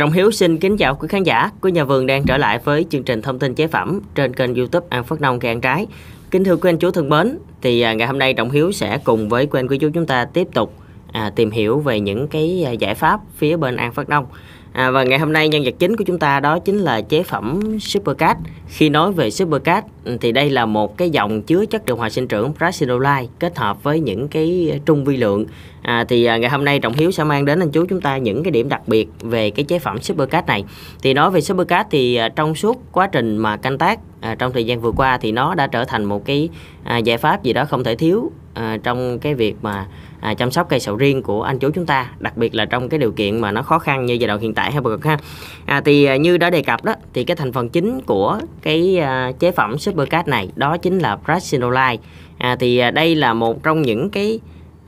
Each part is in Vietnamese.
Trọng Hiếu xin kính chào quý khán giả của Nhà Vườn đang trở lại với chương trình thông tin chế phẩm trên kênh youtube An Phát Nông Cây Ăn Trái. Kính thưa quý anh chú thân mến, thì à, ngày hôm nay Trọng Hiếu sẽ cùng với quý anh quý chú chúng ta tiếp tục à, tìm hiểu về những cái à, giải pháp phía bên An Phát Nông. À, và ngày hôm nay nhân vật chính của chúng ta đó chính là chế phẩm Supercat. Khi nói về Supercat ừ, thì đây là một cái dòng chứa chất điều hòa sinh trưởng Praxinolite kết hợp với những cái trung vi lượng à, thì à, ngày hôm nay trọng hiếu sẽ mang đến anh chú chúng ta những cái điểm đặc biệt về cái chế phẩm supercat này thì nói về supercat thì à, trong suốt quá trình mà canh tác à, trong thời gian vừa qua thì nó đã trở thành một cái à, giải pháp gì đó không thể thiếu à, trong cái việc mà à, chăm sóc cây sầu riêng của anh chú chúng ta đặc biệt là trong cái điều kiện mà nó khó khăn như giai đoạn hiện tại hay bực ha à, thì à, như đã đề cập đó thì cái thành phần chính của cái à, chế phẩm supercat này đó chính là Prasinolite à, thì à, đây là một trong những cái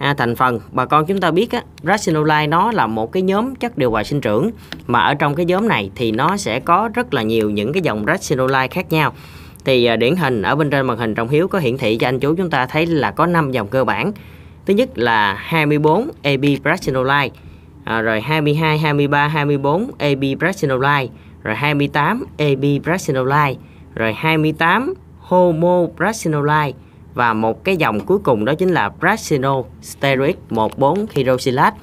à, thành phần bà con chúng ta biết á, Rationalite nó là một cái nhóm chất điều hòa sinh trưởng mà ở trong cái nhóm này thì nó sẽ có rất là nhiều những cái dòng Rationalite khác nhau thì à, điển hình ở bên trên màn hình trong hiếu có hiển thị cho anh chú chúng ta thấy là có 5 dòng cơ bản thứ nhất là 24 AB Rationalite à, rồi 22 23 24 AB Rationalite rồi 28 AB Rationalite rồi 28 Homo Rationalite và một cái dòng cuối cùng đó chính là Brasino Steroid 14 Hydroxylat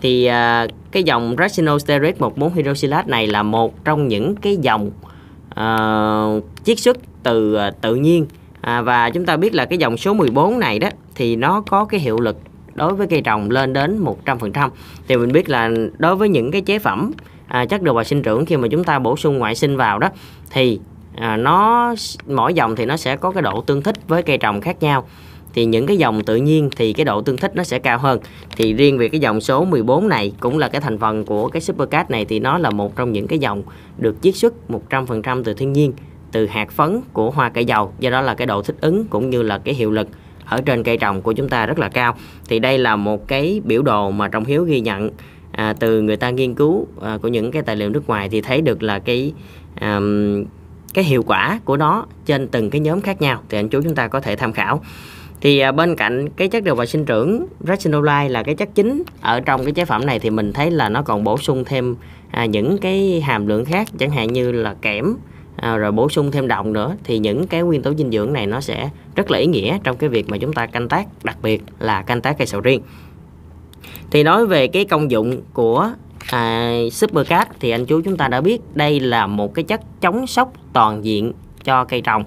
thì uh, cái dòng Brasino Steroid 14 Hydroxylat này là một trong những cái dòng uh, chiết xuất từ uh, tự nhiên à, và chúng ta biết là cái dòng số 14 này đó thì nó có cái hiệu lực đối với cây trồng lên đến 100% thì mình biết là đối với những cái chế phẩm à, chất đồ bào sinh trưởng khi mà chúng ta bổ sung ngoại sinh vào đó thì à, nó mỗi dòng thì nó sẽ có cái độ tương thích với cây trồng khác nhau thì những cái dòng tự nhiên thì cái độ tương thích nó sẽ cao hơn thì riêng về cái dòng số 14 này cũng là cái thành phần của cái supercat này thì nó là một trong những cái dòng được chiết xuất 100% từ thiên nhiên từ hạt phấn của hoa cây dầu do đó là cái độ thích ứng cũng như là cái hiệu lực ở trên cây trồng của chúng ta rất là cao thì đây là một cái biểu đồ mà trong hiếu ghi nhận à, từ người ta nghiên cứu à, của những cái tài liệu nước ngoài thì thấy được là cái à, cái hiệu quả của nó trên từng cái nhóm khác nhau thì anh chú chúng ta có thể tham khảo thì à, bên cạnh cái chất điều hòa sinh trưởng Rationalite là cái chất chính ở trong cái chế phẩm này thì mình thấy là nó còn bổ sung thêm à, những cái hàm lượng khác chẳng hạn như là kẽm à, rồi bổ sung thêm đồng nữa thì những cái nguyên tố dinh dưỡng này nó sẽ rất là ý nghĩa trong cái việc mà chúng ta canh tác đặc biệt là canh tác cây sầu riêng thì nói về cái công dụng của à, Supercat thì anh chú chúng ta đã biết đây là một cái chất chống sốc toàn diện cho cây trồng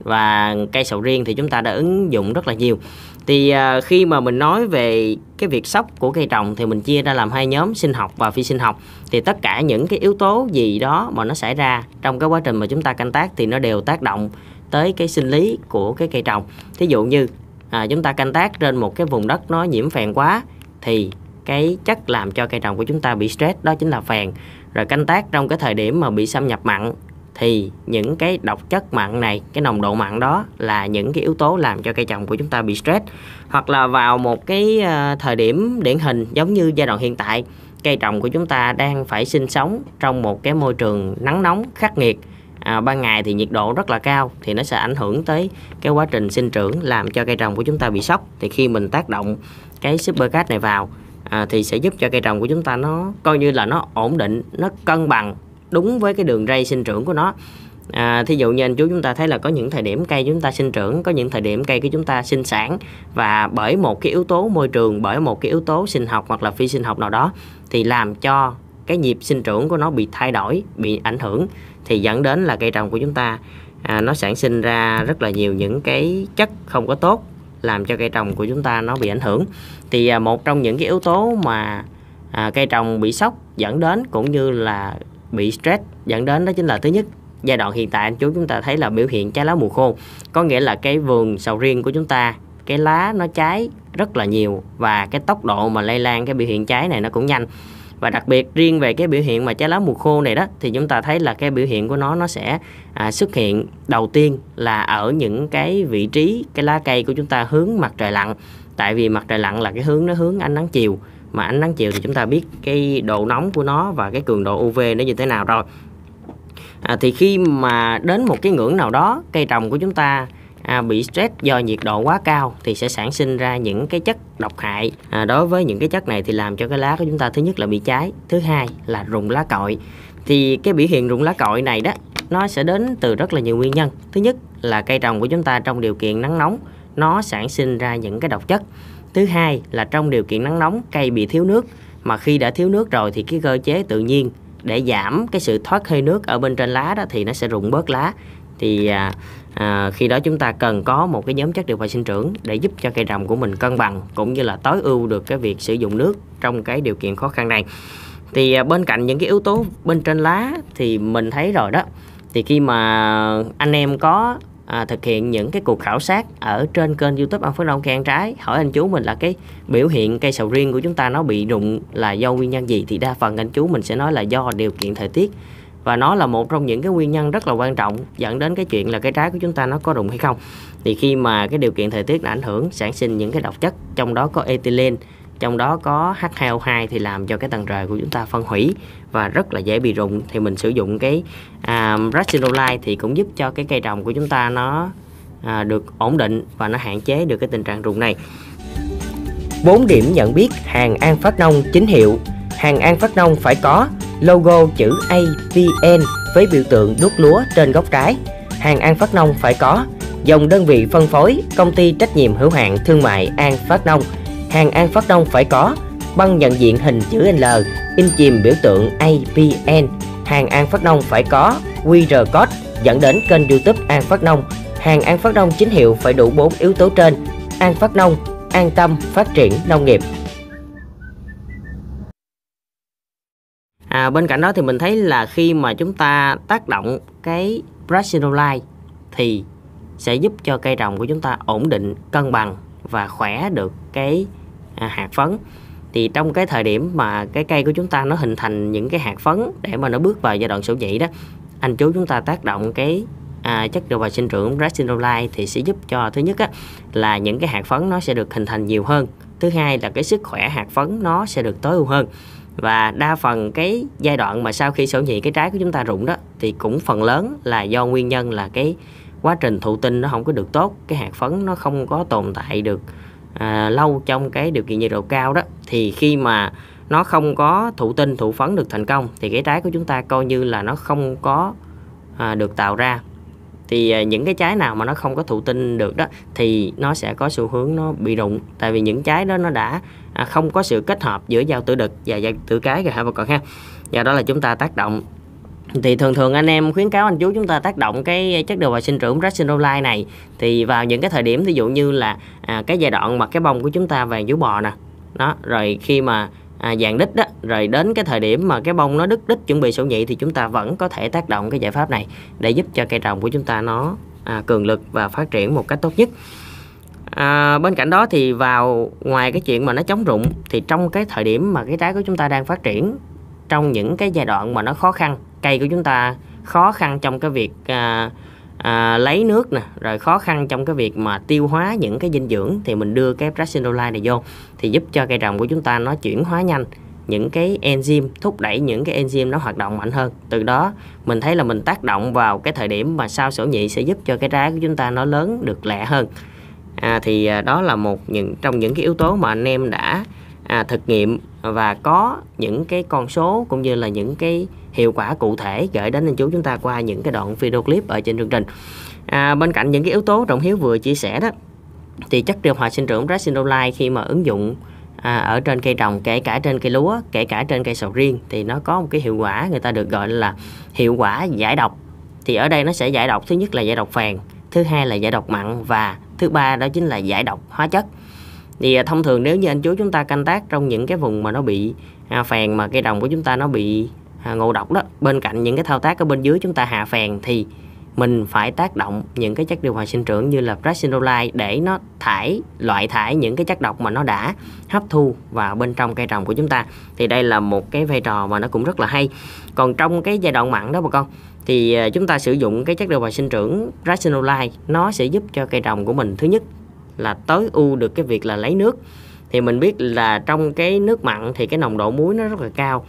và cây sầu riêng thì chúng ta đã ứng dụng rất là nhiều thì à, khi mà mình nói về cái việc sốc của cây trồng thì mình chia ra làm hai nhóm sinh học và phi sinh học thì tất cả những cái yếu tố gì đó mà nó xảy ra trong cái quá trình mà chúng ta canh tác thì nó đều tác động tới cái sinh lý của cái cây trồng thí dụ như à, chúng ta canh tác trên một cái vùng đất nó nhiễm phèn quá thì cái chất làm cho cây trồng của chúng ta bị stress đó chính là phèn rồi canh tác trong cái thời điểm mà bị xâm nhập mặn thì những cái độc chất mặn này cái nồng độ mặn đó là những cái yếu tố làm cho cây trồng của chúng ta bị stress hoặc là vào một cái ờ, thời điểm điển hình giống như giai đoạn hiện tại cây trồng của chúng ta đang phải sinh sống trong một cái môi trường nắng nóng khắc nghiệt à, ban ngày thì nhiệt độ rất là cao thì nó sẽ ảnh hưởng tới cái quá trình sinh trưởng làm cho cây trồng của chúng ta bị sốc thì khi mình tác động cái supercat này vào à, thì sẽ giúp cho cây trồng của chúng ta nó coi như là nó ổn định nó cân bằng đúng với cái đường ray sinh trưởng của nó À, thí dụ như anh chú chúng ta thấy là có những thời điểm cây chúng ta sinh trưởng có những thời điểm cây của chúng ta sinh sản và bởi một cái yếu tố môi trường bởi một cái yếu tố sinh học hoặc là phi sinh học nào đó thì làm cho cái nhịp sinh trưởng của nó bị thay đổi bị ảnh hưởng thì dẫn đến là cây trồng của chúng ta à, nó sản sinh ra rất là nhiều những cái chất không có tốt làm cho cây trồng của chúng ta nó bị ảnh hưởng thì à, một trong những cái yếu tố mà à, cây trồng bị sốc dẫn đến cũng như là bị stress dẫn đến đó chính là thứ nhất giai đoạn hiện tại anh chú chúng ta thấy là biểu hiện trái lá mùa khô có nghĩa là cái vườn sầu riêng của chúng ta cái lá nó cháy rất là nhiều và cái tốc độ mà lây lan cái biểu hiện cháy này nó cũng nhanh và đặc biệt riêng về cái biểu hiện mà trái lá mùa khô này đó thì chúng ta thấy là cái biểu hiện của nó nó sẽ à, xuất hiện đầu tiên là ở những cái vị trí cái lá cây của chúng ta hướng mặt trời lặn tại vì mặt trời lặn là cái hướng nó hướng ánh nắng chiều mà ánh nắng chiều thì chúng ta biết cái độ nóng của nó và cái cường độ UV nó như thế nào rồi à, thì khi mà đến một cái ngưỡng nào đó cây trồng của chúng ta à, bị stress do nhiệt độ quá cao thì sẽ sản sinh ra những cái chất độc hại à, đối với những cái chất này thì làm cho cái lá của chúng ta thứ nhất là bị cháy thứ hai là rụng lá cội thì cái biểu hiện rụng lá cội này đó nó sẽ đến từ rất là nhiều nguyên nhân thứ nhất là cây trồng của chúng ta trong điều kiện nắng nóng nó sản sinh ra những cái độc chất thứ hai là trong điều kiện nắng nóng cây bị thiếu nước mà khi đã thiếu nước rồi thì cái cơ chế tự nhiên để giảm cái sự thoát hơi nước ở bên trên lá đó thì nó sẽ rụng bớt lá thì à, à, khi đó chúng ta cần có một cái nhóm chất điều hòa sinh trưởng để giúp cho cây trồng của mình cân bằng cũng như là tối ưu được cái việc sử dụng nước trong cái điều kiện khó khăn này thì à, bên cạnh những cái yếu tố bên trên lá thì mình thấy rồi đó thì khi mà anh em có à, thực hiện những cái cuộc khảo sát ở trên kênh youtube ăn Phước đông cây trái hỏi anh chú mình là cái biểu hiện cây sầu riêng của chúng ta nó bị rụng là do nguyên nhân gì thì đa phần anh chú mình sẽ nói là do điều kiện thời tiết và nó là một trong những cái nguyên nhân rất là quan trọng dẫn đến cái chuyện là cái trái của chúng ta nó có rụng hay không thì khi mà cái điều kiện thời tiết nó ảnh hưởng sản sinh những cái độc chất trong đó có ethylene trong đó có H2O2 thì làm cho cái tầng rời của chúng ta phân hủy và rất là dễ bị rụng thì mình sử dụng cái um, à, Racinolite thì cũng giúp cho cái cây trồng của chúng ta nó à, được ổn định và nó hạn chế được cái tình trạng rụng này. 4 điểm nhận biết hàng An Phát Nông chính hiệu hàng An Phát Nông phải có logo chữ APN với biểu tượng đuốc lúa trên góc trái. Hàng An Phát Nông phải có dòng đơn vị phân phối công ty trách nhiệm hữu hạn thương mại An Phát Nông. Hàng An Phát Nông phải có băng nhận diện hình chữ L in chìm biểu tượng APN. Hàng An Phát Nông phải có QR code dẫn đến kênh YouTube An Phát Nông. Hàng An Phát Nông chính hiệu phải đủ 4 yếu tố trên: An Phát Nông, an tâm phát triển nông nghiệp. à, bên cạnh đó thì mình thấy là khi mà chúng ta tác động cái brassinolide thì sẽ giúp cho cây trồng của chúng ta ổn định cân bằng và khỏe được cái à, hạt phấn thì trong cái thời điểm mà cái cây của chúng ta nó hình thành những cái hạt phấn để mà nó bước vào giai đoạn sổ dĩ đó anh chú chúng ta tác động cái à, chất đầu vào sinh trưởng brassinolide thì sẽ giúp cho thứ nhất á, là những cái hạt phấn nó sẽ được hình thành nhiều hơn thứ hai là cái sức khỏe hạt phấn nó sẽ được tối ưu hơn và đa phần cái giai đoạn mà sau khi sổ nhị cái trái của chúng ta rụng đó thì cũng phần lớn là do nguyên nhân là cái quá trình thụ tinh nó không có được tốt cái hạt phấn nó không có tồn tại được à, lâu trong cái điều kiện nhiệt độ cao đó thì khi mà nó không có thụ tinh thụ phấn được thành công thì cái trái của chúng ta coi như là nó không có à, được tạo ra thì à, những cái trái nào mà nó không có thụ tinh được đó thì nó sẽ có xu hướng nó bị rụng tại vì những trái đó nó đã à, không có sự kết hợp giữa giao tử đực và giao tử cái rồi hả bà con ha và đó là chúng ta tác động thì thường thường anh em khuyến cáo anh chú chúng ta tác động cái chất điều hòa sinh trưởng Brassicnolai này thì vào những cái thời điểm ví dụ như là à, cái giai đoạn mà cái bông của chúng ta vàng vú bò nè đó rồi khi mà à, dàn đít đó rồi đến cái thời điểm mà cái bông nó đứt đít chuẩn bị sổ nhị thì chúng ta vẫn có thể tác động cái giải pháp này để giúp cho cây trồng của chúng ta nó à, cường lực và phát triển một cách tốt nhất à, bên cạnh đó thì vào ngoài cái chuyện mà nó chống rụng thì trong cái thời điểm mà cái trái của chúng ta đang phát triển trong những cái giai đoạn mà nó khó khăn cây của chúng ta khó khăn trong cái việc à, à, lấy nước nè rồi khó khăn trong cái việc mà tiêu hóa những cái dinh dưỡng thì mình đưa cái Brassinolai này vô thì giúp cho cây trồng của chúng ta nó chuyển hóa nhanh những cái enzyme thúc đẩy những cái enzyme nó hoạt động mạnh hơn từ đó mình thấy là mình tác động vào cái thời điểm mà sau sổ nhị sẽ giúp cho cái trái của chúng ta nó lớn được lẹ hơn à, thì à, đó là một những trong những cái yếu tố mà anh em đã à, thực nghiệm và có những cái con số cũng như là những cái hiệu quả cụ thể gửi đến anh chú chúng ta qua những cái đoạn video clip ở trên chương trình à, bên cạnh những cái yếu tố trọng hiếu vừa chia sẻ đó thì chất điều hòa sinh trưởng Brasilolai khi mà ứng dụng à, ở trên cây trồng kể cả trên cây lúa kể cả trên cây sầu riêng thì nó có một cái hiệu quả người ta được gọi là hiệu quả giải độc thì ở đây nó sẽ giải độc thứ nhất là giải độc phèn thứ hai là giải độc mặn và thứ ba đó chính là giải độc hóa chất thì à, thông thường nếu như anh chú chúng ta canh tác trong những cái vùng mà nó bị à, phèn mà cây đồng của chúng ta nó bị à, ngộ độc đó bên cạnh những cái thao tác ở bên dưới chúng ta hạ phèn thì mình phải tác động những cái chất điều hòa sinh trưởng như là Brassinolite để nó thải loại thải những cái chất độc mà nó đã hấp thu vào bên trong cây trồng của chúng ta thì đây là một cái vai trò mà nó cũng rất là hay còn trong cái giai đoạn mặn đó bà con thì à, chúng ta sử dụng cái chất điều hòa sinh trưởng Brassinolite nó sẽ giúp cho cây trồng của mình thứ nhất là tối ưu được cái việc là lấy nước thì mình biết là trong cái nước mặn thì cái nồng độ muối nó rất là cao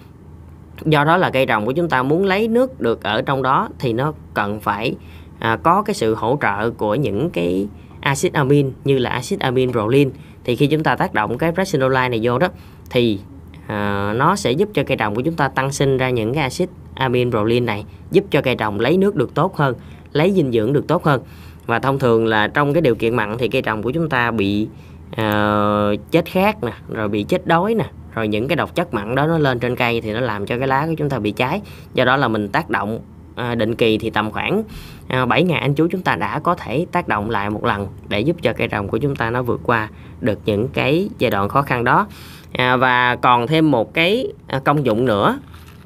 do đó là cây trồng của chúng ta muốn lấy nước được ở trong đó thì nó cần phải à, có cái sự hỗ trợ của những cái axit amin như là axit amin rolin thì khi chúng ta tác động cái resinolide này vô đó thì à, nó sẽ giúp cho cây trồng của chúng ta tăng sinh ra những cái axit amin rolin này giúp cho cây trồng lấy nước được tốt hơn lấy dinh dưỡng được tốt hơn và thông thường là trong cái điều kiện mặn thì cây trồng của chúng ta bị uh, chết khát nè rồi bị chết đói nè rồi những cái độc chất mặn đó nó lên trên cây thì nó làm cho cái lá của chúng ta bị cháy do đó là mình tác động à, định kỳ thì tầm khoảng à, 7 ngày anh chú chúng ta đã có thể tác động lại một lần để giúp cho cây trồng của chúng ta nó vượt qua được những cái giai đoạn khó khăn đó à, và còn thêm một cái à, công dụng nữa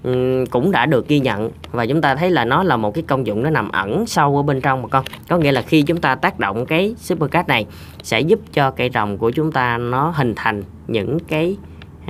ừ, cũng đã được ghi nhận và chúng ta thấy là nó là một cái công dụng nó nằm ẩn sâu ở bên trong mà con có nghĩa là khi chúng ta tác động cái supercat này sẽ giúp cho cây trồng của chúng ta nó hình thành những cái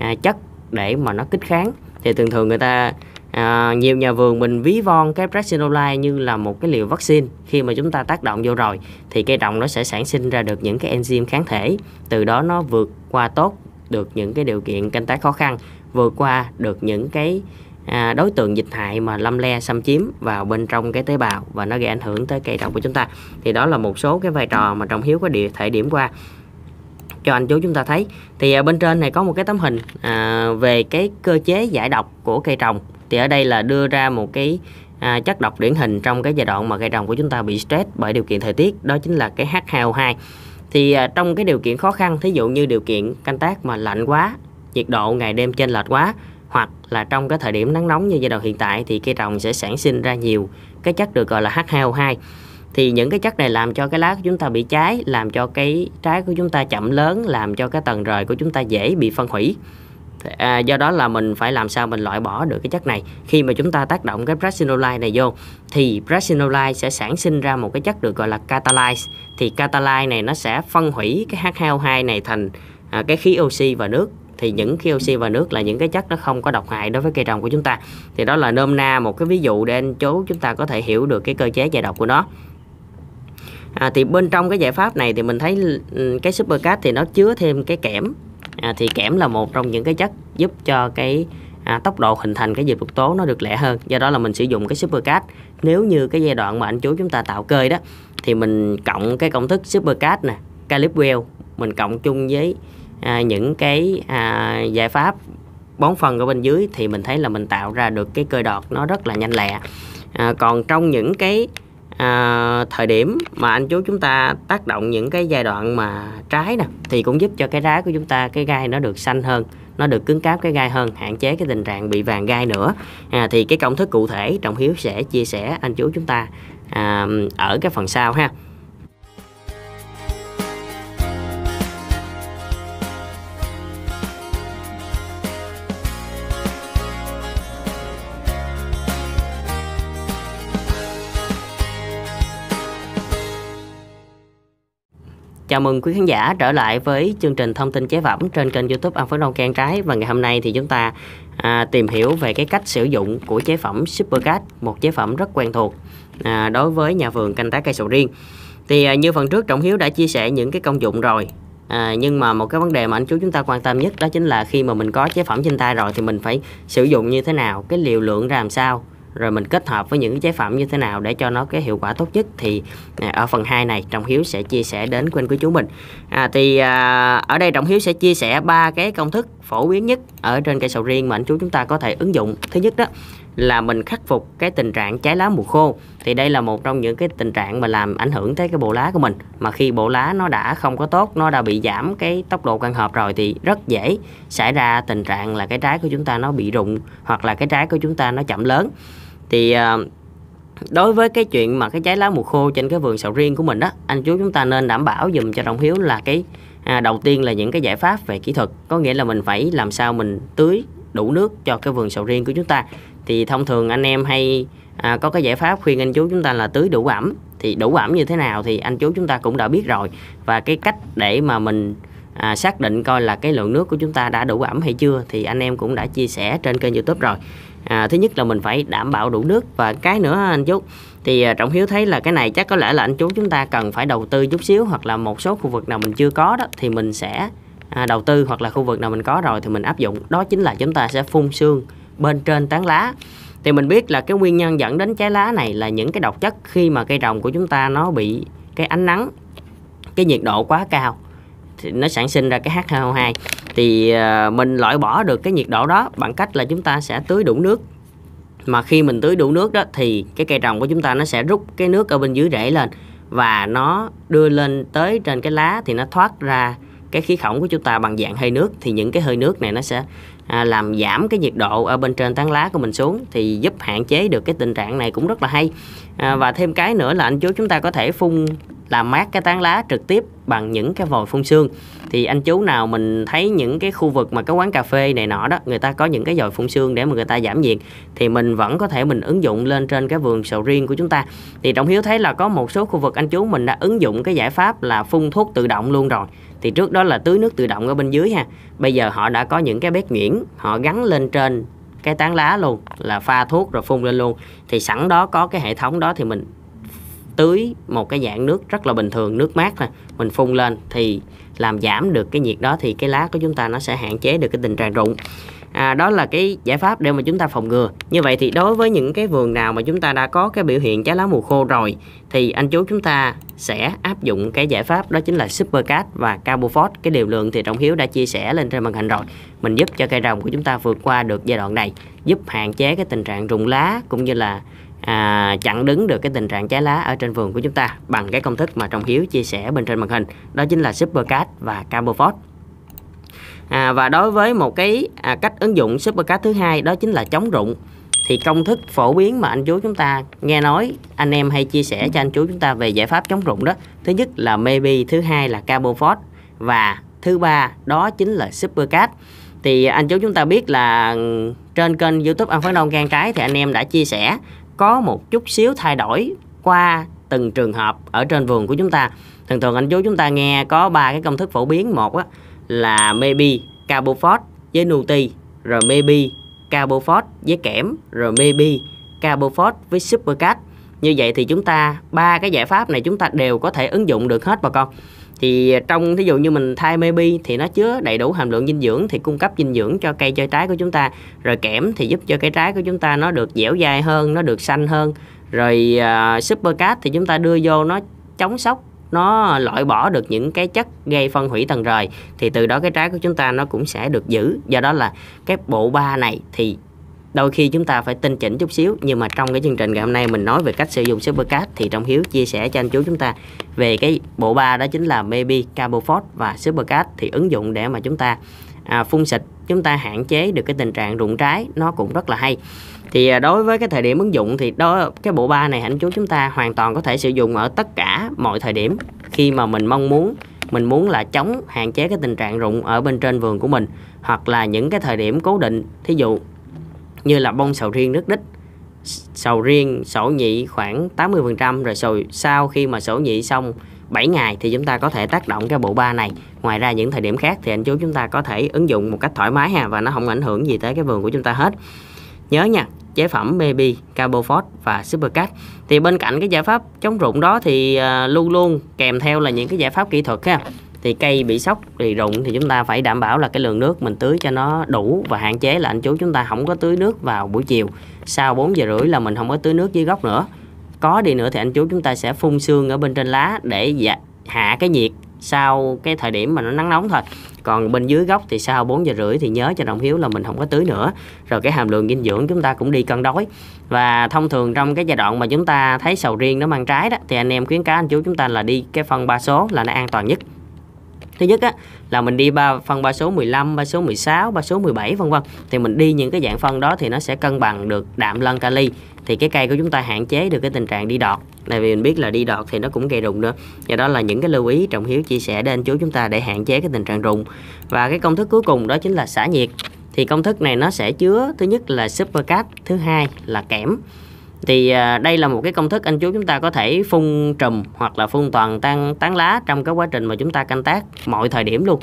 À, chất để mà nó kích kháng thì thường thường người ta à, nhiều nhà vườn mình ví von cái Praxinolite như là một cái liều vaccine khi mà chúng ta tác động vô rồi thì cây trồng nó sẽ sản sinh ra được những cái enzyme kháng thể từ đó nó vượt qua tốt được những cái điều kiện canh tác khó khăn vượt qua được những cái à, đối tượng dịch hại mà lâm le xâm chiếm vào bên trong cái tế bào và nó gây ảnh hưởng tới cây trồng của chúng ta thì đó là một số cái vai trò mà trọng hiếu có địa thể điểm qua cho anh chú chúng ta thấy thì à, bên trên này có một cái tấm hình à, về cái cơ chế giải độc của cây trồng thì ở đây là đưa ra một cái à, chất độc điển hình trong cái giai đoạn mà cây trồng của chúng ta bị stress bởi điều kiện thời tiết đó chính là cái h 2 o 2 thì à, trong cái điều kiện khó khăn thí dụ như điều kiện canh tác mà lạnh quá nhiệt độ ngày đêm chênh lệch quá hoặc là trong cái thời điểm nắng nóng như giai đoạn hiện tại thì cây trồng sẽ sản sinh ra nhiều cái chất được gọi là h 2 o 2 thì những cái chất này làm cho cái lá của chúng ta bị cháy làm cho cái trái của chúng ta chậm lớn làm cho cái tầng rời của chúng ta dễ bị phân hủy à, do đó là mình phải làm sao mình loại bỏ được cái chất này khi mà chúng ta tác động cái brachynolyte này vô thì brachynolyte sẽ sản sinh ra một cái chất được gọi là catalyze thì catalyze này nó sẽ phân hủy cái H2O2 này thành à, cái khí oxy và nước thì những khí oxy và nước là những cái chất nó không có độc hại đối với cây trồng của chúng ta thì đó là nôm na một cái ví dụ để anh chú chúng ta có thể hiểu được cái cơ chế giải độc của nó à, thì bên trong cái giải pháp này thì mình thấy ừ, cái supercat thì nó chứa thêm cái kẽm à, thì kẽm là một trong những cái chất giúp cho cái à, tốc độ hình thành cái dịch độc tố nó được lẹ hơn do đó là mình sử dụng cái supercat nếu như cái giai đoạn mà anh chú chúng ta tạo cơi đó thì mình cộng cái công thức supercat nè calipwell mình cộng chung với à, những cái à, giải pháp bón phần ở bên dưới thì mình thấy là mình tạo ra được cái cơi đọt nó rất là nhanh lẹ à, còn trong những cái à, thời điểm mà anh chú chúng ta tác động những cái giai đoạn mà trái nè thì cũng giúp cho cái lá của chúng ta cái gai nó được xanh hơn nó được cứng cáp cái gai hơn hạn chế cái tình trạng bị vàng gai nữa à, thì cái công thức cụ thể trọng hiếu sẽ chia sẻ anh chú chúng ta à, ở cái phần sau ha Chào mừng quý khán giả trở lại với chương trình thông tin chế phẩm trên kênh youtube An Phấn Đông Can Trái Và ngày hôm nay thì chúng ta à, tìm hiểu về cái cách sử dụng của chế phẩm Supercat Một chế phẩm rất quen thuộc à, đối với nhà vườn canh tác cây sầu riêng Thì à, như phần trước Trọng Hiếu đã chia sẻ những cái công dụng rồi à, Nhưng mà một cái vấn đề mà anh chú chúng ta quan tâm nhất đó chính là khi mà mình có chế phẩm trên tay rồi Thì mình phải sử dụng như thế nào, cái liều lượng ra làm sao rồi mình kết hợp với những cái chế phẩm như thế nào để cho nó cái hiệu quả tốt nhất thì à, ở phần 2 này Trọng Hiếu sẽ chia sẻ đến quên của chú mình à, thì à, ở đây Trọng Hiếu sẽ chia sẻ ba cái công thức phổ biến nhất ở trên cây sầu riêng mà anh chú chúng ta có thể ứng dụng thứ nhất đó là mình khắc phục cái tình trạng trái lá mùa khô thì đây là một trong những cái tình trạng mà làm ảnh hưởng tới cái bộ lá của mình mà khi bộ lá nó đã không có tốt nó đã bị giảm cái tốc độ căn hợp rồi thì rất dễ xảy ra tình trạng là cái trái của chúng ta nó bị rụng hoặc là cái trái của chúng ta nó chậm lớn thì ờ, đối với cái chuyện mà cái trái lá mùa khô trên cái vườn sầu riêng của mình đó anh chú chúng ta nên đảm bảo dùm cho đồng hiếu là cái à, đầu tiên là những cái giải pháp về kỹ thuật có nghĩa là mình phải làm sao mình tưới đủ nước cho cái vườn sầu riêng của chúng ta thì thông thường anh em hay à, có cái giải pháp khuyên anh chú chúng ta là tưới đủ ẩm thì đủ ẩm như thế nào thì anh chú chúng ta cũng đã biết rồi và cái cách để mà mình à, xác định coi là cái lượng nước của chúng ta đã đủ ẩm hay chưa thì anh em cũng đã chia sẻ trên kênh youtube rồi à, thứ nhất là mình phải đảm bảo đủ nước và cái nữa anh chú thì à, trọng hiếu thấy là cái này chắc có lẽ là anh chú chúng ta cần phải đầu tư chút xíu hoặc là một số khu vực nào mình chưa có đó thì mình sẽ à, đầu tư hoặc là khu vực nào mình có rồi thì mình áp dụng đó chính là chúng ta sẽ phun sương bên trên tán lá thì mình biết là cái nguyên nhân dẫn đến trái lá này là những cái độc chất khi mà cây trồng của chúng ta nó bị cái ánh nắng cái nhiệt độ quá cao thì nó sản sinh ra cái H2O2 thì ờ, mình loại bỏ được cái nhiệt độ đó bằng cách là chúng ta sẽ tưới đủ nước mà khi mình tưới đủ nước đó thì cái cây trồng của chúng ta nó sẽ rút cái nước ở bên dưới rễ lên và nó đưa lên tới trên cái lá thì nó thoát ra cái khí khổng của chúng ta bằng dạng hơi nước thì những cái hơi nước này nó sẽ à, làm giảm cái nhiệt độ ở bên trên tán lá của mình xuống thì giúp hạn chế được cái tình trạng này cũng rất là hay à, và thêm cái nữa là anh chú chúng ta có thể phun là mát cái tán lá trực tiếp bằng những cái vòi phun sương thì anh chú nào mình thấy những cái khu vực mà cái quán cà phê này nọ đó người ta có những cái vòi phun sương để mà người ta giảm nhiệt thì mình vẫn có thể mình ứng dụng lên trên cái vườn sầu riêng của chúng ta thì trọng hiếu thấy là có một số khu vực anh chú mình đã ứng dụng cái giải pháp là phun thuốc tự động luôn rồi thì trước đó là tưới nước tự động ở bên dưới ha bây giờ họ đã có những cái bét nhuyễn họ gắn lên trên cái tán lá luôn là pha thuốc rồi phun lên luôn thì sẵn đó có cái hệ thống đó thì mình tưới một cái dạng nước rất là bình thường nước mát thôi mình phun lên thì làm giảm được cái nhiệt đó thì cái lá của chúng ta nó sẽ hạn chế được cái tình trạng rụng à, đó là cái giải pháp để mà chúng ta phòng ngừa như vậy thì đối với những cái vườn nào mà chúng ta đã có cái biểu hiện trái lá mùa khô rồi thì anh chú chúng ta sẽ áp dụng cái giải pháp đó chính là supercat và carbofort cái điều lượng thì trọng hiếu đã chia sẻ lên trên màn hình rồi mình giúp cho cây trồng của chúng ta vượt qua được giai đoạn này giúp hạn chế cái tình trạng rụng lá cũng như là à, chặn đứng được cái tình trạng trái lá ở trên vườn của chúng ta bằng cái công thức mà Trọng Hiếu chia sẻ bên trên màn hình đó chính là Supercat và Carbofort à, và đối với một cái à, cách ứng dụng Supercat thứ hai đó chính là chống rụng thì công thức phổ biến mà anh chú chúng ta nghe nói anh em hay chia sẻ cho anh chú chúng ta về giải pháp chống rụng đó thứ nhất là maybe thứ hai là Carbofort và thứ ba đó chính là Supercat thì anh chú chúng ta biết là ừ, trên kênh youtube ăn phấn đông gan trái thì anh em đã chia sẻ có một chút xíu thay đổi qua từng trường hợp ở trên vườn của chúng ta thường thường anh chú chúng ta nghe có ba cái công thức phổ biến một á, là maybe carbofos với nuti rồi maybe carbofos với kẽm rồi maybe carbofos với supercat như vậy thì chúng ta ba cái giải pháp này chúng ta đều có thể ứng dụng được hết bà con thì à, trong thí dụ như mình thay maybe thì nó chứa đầy đủ hàm lượng dinh dưỡng thì cung cấp dinh dưỡng cho cây cho trái của chúng ta rồi kẽm thì giúp cho cây trái của chúng ta nó được dẻo dai hơn nó được xanh hơn rồi uh, à, supercat thì chúng ta đưa vô nó chống sốc nó loại bỏ được những cái chất gây phân hủy tầng rời thì từ đó cái trái của chúng ta nó cũng sẽ được giữ do đó là cái bộ ba này thì đôi khi chúng ta phải tinh chỉnh chút xíu nhưng mà trong cái chương trình ngày hôm nay mình nói về cách sử dụng Supercard thì trong Hiếu chia sẻ cho anh chú chúng ta về cái bộ ba đó chính là baby Carbofort và Supercard thì ứng dụng để mà chúng ta à, phun xịt chúng ta hạn chế được cái tình trạng rụng trái nó cũng rất là hay thì à, đối với cái thời điểm ứng dụng thì đó cái bộ ba này anh chú chúng ta hoàn toàn có thể sử dụng ở tất cả mọi thời điểm khi mà mình mong muốn mình muốn là chống hạn chế cái tình trạng rụng ở bên trên vườn của mình hoặc là những cái thời điểm cố định thí dụ như là bông sầu riêng nước đít sầu riêng sổ nhị khoảng 80% rồi sầu sau khi mà sổ nhị xong 7 ngày thì chúng ta có thể tác động cái bộ ba này ngoài ra những thời điểm khác thì anh chú chúng ta có thể ứng dụng một cách thoải mái ha và nó không ảnh hưởng gì tới cái vườn của chúng ta hết nhớ nha chế phẩm Baby, Carbofort và Supercat thì bên cạnh cái giải pháp chống rụng đó thì à, luôn luôn kèm theo là những cái giải pháp kỹ thuật ha thì cây bị sốc thì rụng thì chúng ta phải đảm bảo là cái lượng nước mình tưới cho nó đủ và hạn chế là anh chú chúng ta không có tưới nước vào buổi chiều sau 4 giờ rưỡi là mình không có tưới nước dưới gốc nữa có đi nữa thì anh chú chúng ta sẽ phun sương ở bên trên lá để dạ, hạ cái nhiệt sau cái thời điểm mà nó nắng nóng thôi còn bên dưới gốc thì sau 4 giờ rưỡi thì nhớ cho đồng hiếu là mình không có tưới nữa rồi cái hàm lượng dinh dưỡng chúng ta cũng đi cân đối và thông thường trong cái giai đoạn mà chúng ta thấy sầu riêng nó mang trái đó thì anh em khuyến cáo anh chú chúng ta là đi cái phân ba số là nó an toàn nhất thứ nhất á, là mình đi ba phân ba số 15 ba số 16 ba số 17 vân vân thì mình đi những cái dạng phân đó thì nó sẽ cân bằng được đạm lân kali thì cái cây của chúng ta hạn chế được cái tình trạng đi đọt tại vì mình biết là đi đọt thì nó cũng gây rụng nữa do đó là những cái lưu ý trọng hiếu chia sẻ đến chú chúng ta để hạn chế cái tình trạng rụng và cái công thức cuối cùng đó chính là xả nhiệt thì công thức này nó sẽ chứa thứ nhất là supercat thứ hai là kẽm thì à, đây là một cái công thức anh chú chúng ta có thể phun trùm hoặc là phun toàn tan tán lá trong cái quá trình mà chúng ta canh tác mọi thời điểm luôn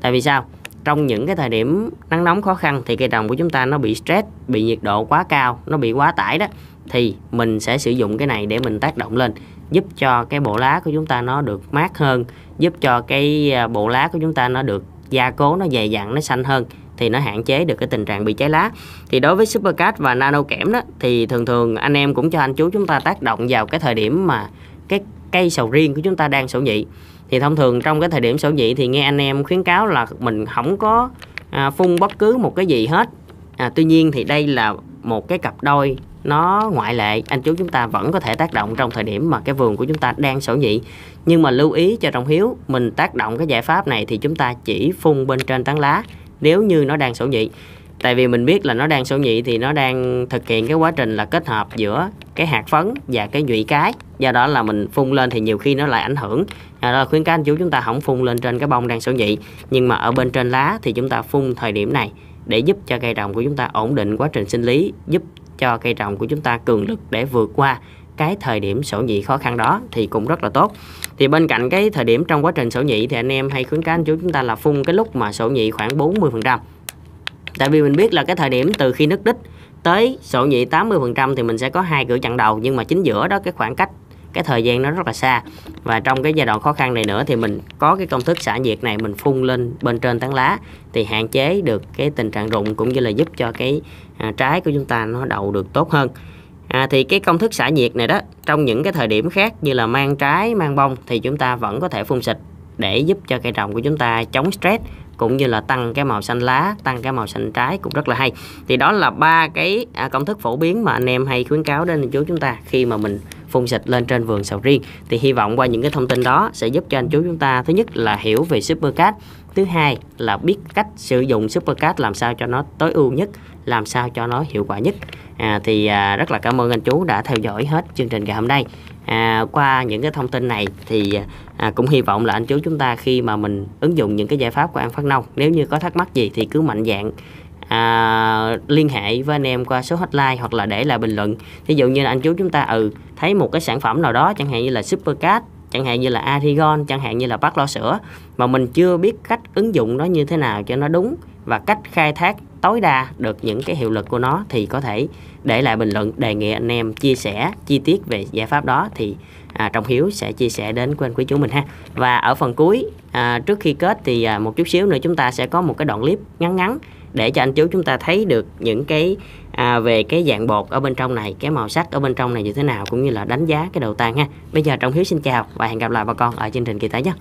tại vì sao trong những cái thời điểm nắng nóng khó khăn thì cây trồng của chúng ta nó bị stress bị nhiệt độ quá cao nó bị quá tải đó thì mình sẽ sử dụng cái này để mình tác động lên giúp cho cái bộ lá của chúng ta nó được mát hơn giúp cho cái à, bộ lá của chúng ta nó được gia cố nó dày dặn nó xanh hơn thì nó hạn chế được cái tình trạng bị cháy lá thì đối với supercat và nano kẽm đó thì thường thường anh em cũng cho anh chú chúng ta tác động vào cái thời điểm mà cái cây sầu riêng của chúng ta đang sổ nhị thì thông thường trong cái thời điểm sổ nhị thì nghe anh em khuyến cáo là mình không có à, phun bất cứ một cái gì hết à, tuy nhiên thì đây là một cái cặp đôi nó ngoại lệ anh chú chúng ta vẫn có thể tác động trong thời điểm mà cái vườn của chúng ta đang sổ nhị nhưng mà lưu ý cho trọng hiếu mình tác động cái giải pháp này thì chúng ta chỉ phun bên trên tán lá nếu như nó đang sổ nhị tại vì mình biết là nó đang sổ nhị thì nó đang thực hiện cái quá trình là kết hợp giữa cái hạt phấn và cái nhụy cái do đó là mình phun lên thì nhiều khi nó lại ảnh hưởng à, đó là khuyến cáo anh chú chúng ta không phun lên trên cái bông đang sổ nhị nhưng mà ở bên trên lá thì chúng ta phun thời điểm này để giúp cho cây trồng của chúng ta ổn định quá trình sinh lý giúp cho cây trồng của chúng ta cường lực để vượt qua cái thời điểm sổ nhị khó khăn đó thì cũng rất là tốt thì bên cạnh cái thời điểm trong quá trình sổ nhị thì anh em hay khuyến cáo anh chú chúng ta là phun cái lúc mà sổ nhị khoảng 40% tại vì mình biết là cái thời điểm từ khi nứt đích tới sổ nhị 80% thì mình sẽ có hai cửa chặn đầu nhưng mà chính giữa đó cái khoảng cách cái thời gian nó rất là xa và trong cái giai đoạn khó khăn này nữa thì mình có cái công thức xả nhiệt này mình phun lên bên trên tán lá thì hạn chế được cái tình trạng rụng cũng như là giúp cho cái à, trái của chúng ta nó đậu được tốt hơn À, thì cái công thức xả nhiệt này đó trong những cái thời điểm khác như là mang trái, mang bông thì chúng ta vẫn có thể phun xịt để giúp cho cây trồng của chúng ta chống stress cũng như là tăng cái màu xanh lá, tăng cái màu xanh trái cũng rất là hay. Thì đó là ba cái à, công thức phổ biến mà anh em hay khuyến cáo đến chú chúng ta khi mà mình phun xịt lên trên vườn sầu riêng. Thì hy vọng qua những cái thông tin đó sẽ giúp cho anh chú chúng ta thứ nhất là hiểu về Supercat, thứ hai là biết cách sử dụng Supercat làm sao cho nó tối ưu nhất làm sao cho nó hiệu quả nhất à, thì à, rất là cảm ơn anh chú đã theo dõi hết chương trình ngày hôm nay à, qua những cái thông tin này thì à, cũng hy vọng là anh chú chúng ta khi mà mình ứng dụng những cái giải pháp của An Phát Nông nếu như có thắc mắc gì thì cứ mạnh dạng à, liên hệ với anh em qua số hotline hoặc là để lại bình luận ví dụ như là anh chú chúng ta ừ thấy một cái sản phẩm nào đó chẳng hạn như là Supercat chẳng hạn như là Arigon chẳng hạn như là bát lo sữa mà mình chưa biết cách ứng dụng nó như thế nào cho nó đúng và cách khai thác tối đa được những cái hiệu lực của nó thì có thể để lại bình luận đề nghị anh em chia sẻ chi tiết về giải pháp đó thì à, trọng hiếu sẽ chia sẻ đến quên quý chú mình ha và ở phần cuối à, trước khi kết thì à, một chút xíu nữa chúng ta sẽ có một cái đoạn clip ngắn ngắn để cho anh chú chúng ta thấy được những cái à, về cái dạng bột ở bên trong này cái màu sắc ở bên trong này như thế nào cũng như là đánh giá cái đầu tan ha bây giờ trọng hiếu xin chào và hẹn gặp lại bà con ở chương trình kỳ tới nhé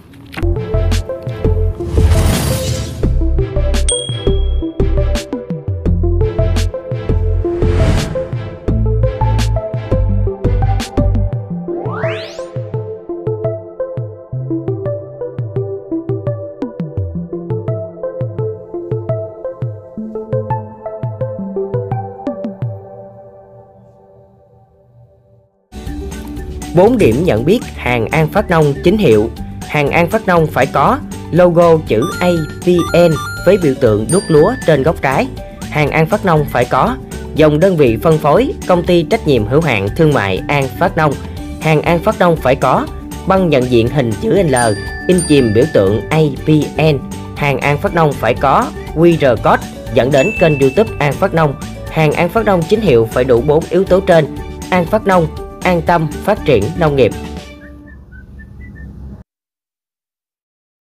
4 điểm nhận biết hàng An Phát Nông chính hiệu. Hàng An Phát Nông phải có logo chữ APN với biểu tượng đuốc lúa trên góc trái. Hàng An Phát Nông phải có dòng đơn vị phân phối công ty trách nhiệm hữu hạn thương mại An Phát Nông. Hàng An Phát Nông phải có băng nhận diện hình chữ L in chìm biểu tượng APN. Hàng An Phát Nông phải có QR code dẫn đến kênh YouTube An Phát Nông. Hàng An Phát Nông chính hiệu phải đủ 4 yếu tố trên. An Phát Nông an tâm phát triển nông nghiệp.